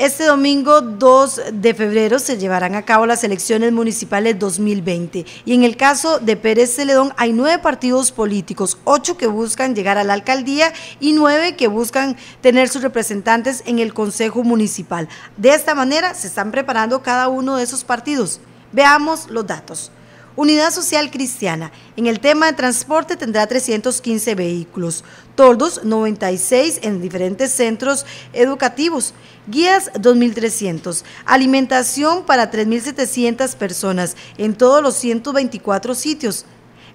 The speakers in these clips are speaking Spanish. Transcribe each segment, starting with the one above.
Este domingo 2 de febrero se llevarán a cabo las elecciones municipales 2020 y en el caso de Pérez Celedón hay nueve partidos políticos, ocho que buscan llegar a la alcaldía y nueve que buscan tener sus representantes en el Consejo Municipal. De esta manera se están preparando cada uno de esos partidos. Veamos los datos. Unidad Social Cristiana, en el tema de transporte tendrá 315 vehículos, toldos 96 en diferentes centros educativos, guías 2.300, alimentación para 3.700 personas en todos los 124 sitios,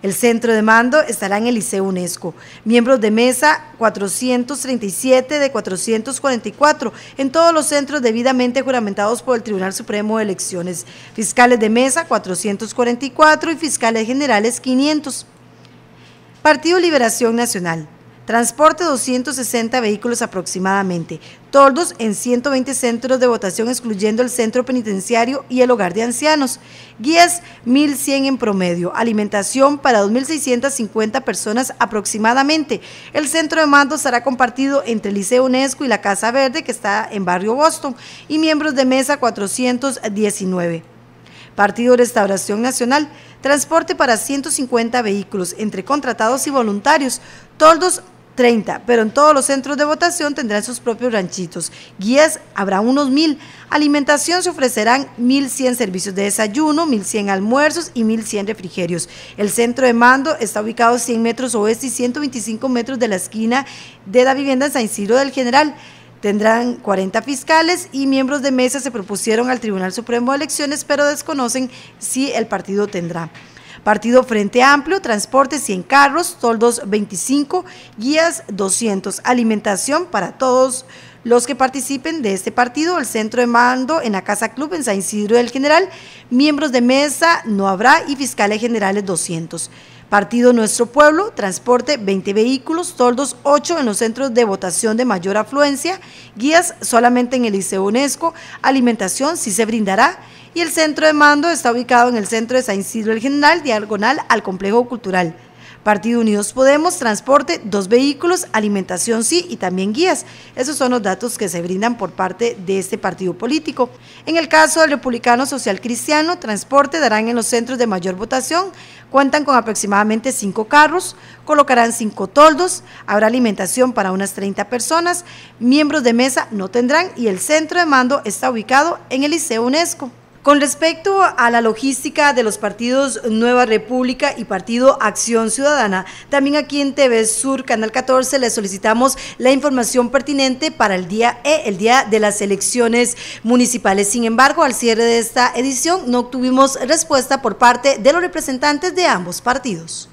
el centro de mando estará en el Liceo UNESCO. Miembros de mesa 437 de 444 en todos los centros debidamente juramentados por el Tribunal Supremo de Elecciones. Fiscales de mesa 444 y fiscales generales 500. Partido Liberación Nacional. Transporte 260 vehículos aproximadamente. Toldos en 120 centros de votación excluyendo el centro penitenciario y el hogar de ancianos. Guías 1100 en promedio. Alimentación para 2650 personas aproximadamente. El centro de mando será compartido entre el Liceo UNESCO y la Casa Verde que está en Barrio Boston y miembros de mesa 419. Partido Restauración Nacional, transporte para 150 vehículos entre contratados y voluntarios, toldos 30, pero en todos los centros de votación tendrán sus propios ranchitos. Guías habrá unos mil. Alimentación se ofrecerán 1.100 servicios de desayuno, 1.100 almuerzos y 1.100 refrigerios. El centro de mando está ubicado 100 metros oeste y 125 metros de la esquina de la vivienda en San Ciro del General. Tendrán 40 fiscales y miembros de mesa se propusieron al Tribunal Supremo de Elecciones, pero desconocen si el partido tendrá. Partido Frente Amplio, Transporte 100 carros, Toldos 25, Guías 200, Alimentación para todos los que participen de este partido, el centro de mando en la Casa Club en San Isidro del General, miembros de mesa no habrá y fiscales generales 200. Partido Nuestro Pueblo, transporte 20 vehículos, toldos 8 en los centros de votación de mayor afluencia, guías solamente en el Liceo UNESCO, alimentación sí se brindará y el centro de mando está ubicado en el centro de San Isidro el General, diagonal al Complejo Cultural. Partido Unidos Podemos, transporte, dos vehículos, alimentación sí y también guías. Esos son los datos que se brindan por parte de este partido político. En el caso del Republicano Social Cristiano, transporte darán en los centros de mayor votación. Cuentan con aproximadamente cinco carros, colocarán cinco toldos, habrá alimentación para unas 30 personas, miembros de mesa no tendrán y el centro de mando está ubicado en el Liceo UNESCO. Con respecto a la logística de los partidos Nueva República y Partido Acción Ciudadana, también aquí en TV Sur, Canal 14, le solicitamos la información pertinente para el día E, el día de las elecciones municipales. Sin embargo, al cierre de esta edición no obtuvimos respuesta por parte de los representantes de ambos partidos.